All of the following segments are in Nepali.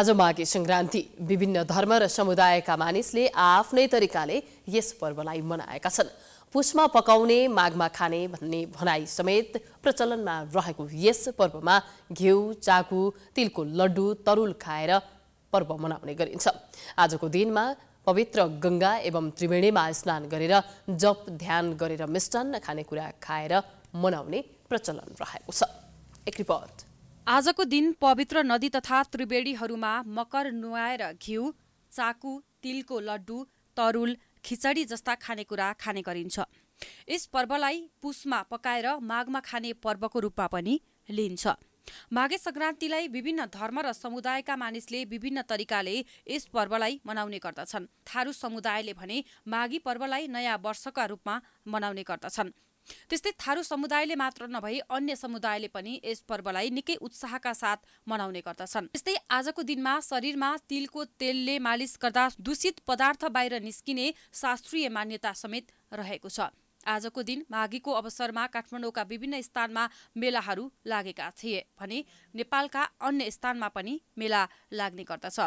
आज माघे सङ्क्रान्ति विभिन्न धर्म र समुदायका मानिसले आफ्नै तरिकाले यस पर्वलाई मनाएका छन् पुसमा पकाउने माघमा खाने भन्ने भनाई समेत प्रचलनमा रहेको यस पर्वमा घिउ चाकु तिलको लड्डु तरुल खाएर पर्व मनाउने गरिन्छ आजको दिनमा पवित्र गङ्गा एवं त्रिवेणीमा स्नान गरेर जप ध्यान गरेर मिष्टान्न खानेकुरा खाएर मनाउने प्रचलन रहेको छ एक रिपोर्ट आजको दिन पवित्र नदी तथा त्रिवेणीहरूमा मकर नुहाएर घिउ चाकु तिलको लड्डु तरुल खिचडी जस्ता खानेकुरा खाने गरिन्छ यस पर्वलाई पुसमा पकाएर माघमा खाने पर्वको रूपमा पनि लिइन्छ माघे सङ्क्रान्तिलाई विभिन्न धर्म र समुदायका मानिसले विभिन्न तरिकाले यस पर्वलाई मनाउने गर्दछन् थारू समुदायले भने माघी पर्वलाई नयाँ वर्षका रूपमा मनाउने गर्दछन् त्यस्तै थारू समुदायले मात्र नभई अन्य समुदायले पनि यस पर्वलाई निकै उत्साहका साथ मनाउने गर्दछन् त्यस्तै आजको दिनमा शरीरमा तिलको तेलले मालिस गर्दा दूषित पदार्थ बाहिर निस्किने शास्त्रीय मान्यता समेत रहेको छ आजको दिन माघीको अवसरमा काठमाडौँका विभिन्न स्थानमा मेलाहरू लागेका थिए भने नेपालका अन्य स्थानमा पनि मेला लाग्ने गर्दछ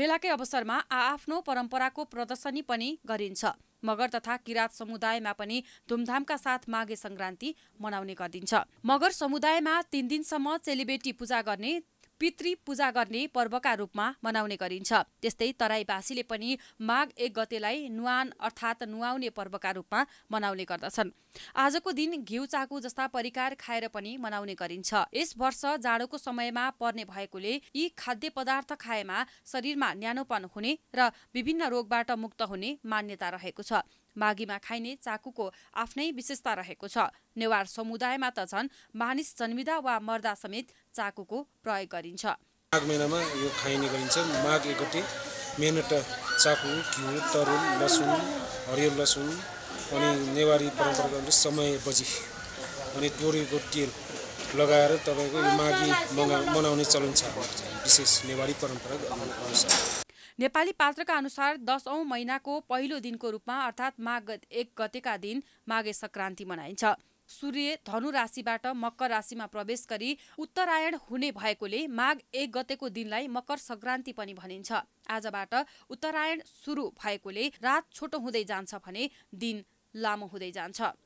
मेलाकै अवसरमा आआफ्नो परम्पराको प्रदर्शनी पनि गरिन्छ मगर तथा किराँत समुदायमा पनि धुमधामका साथ माघे सङ्क्रान्ति मनाउने गरिन्छ मगर समुदायमा तिन दिनसम्म चेलीबेटी पूजा गर्ने पितृ पूजा गर्ने पर्वका रूपमा मनाउने गरिन्छ त्यस्तै तराईवासीले पनि माघ एक गतेलाई नुहान अर्थात् नुहाउने पर्वका रूपमा मनाउने गर्दछन् आजको दिन घिउ चाकु जस्ता परिकार खाएर पनि मनाउने गरिन्छ यस वर्ष जाडोको समयमा पर्ने भएकोले यी खाद्य पदार्थ खाएमा शरीरमा न्यानोपन हुने र विभिन्न रोगबाट मुक्त हुने मान्यता रहेको छ माघीमा खाइने चाकुको आफ्नै विशेषता रहेको छ नेवार समुदायमा त झन् मानिस जन्मिँदा वा मर्दा समेत चाकुको प्रयोग गरिन्छ माघ महिनामा यो खाइने गरिन्छ माघ एकटे मेहनत चाकु घिउ तरुल लसुन हरियो लसुन अनि नेवारी परम्परा अनुसार समय बजी अनि तोरीको तेल लगाएर तपाईँको यो माघी मगा मनाउने चलन छ विशेष नेवारी परम्परा अनुसार नेपाली पात्रका अनुसार दसौँ महिनाको पहिलो दिनको रूपमा अर्थात् माघ एक गतेका दिन माघे सङ्क्रान्ति मनाइन्छ सूर्य धनु राशिबाट मकर राशिमा प्रवेश गरी उत्तरायण हुने भएकोले माघ एक गतेको दिनलाई मकर सङ्क्रान्ति पनि भनिन्छ आजबाट उत्तरायण सुरु भएकोले रात छोटो हुँदै जान्छ भने दिन लामो हुँदै जान्छ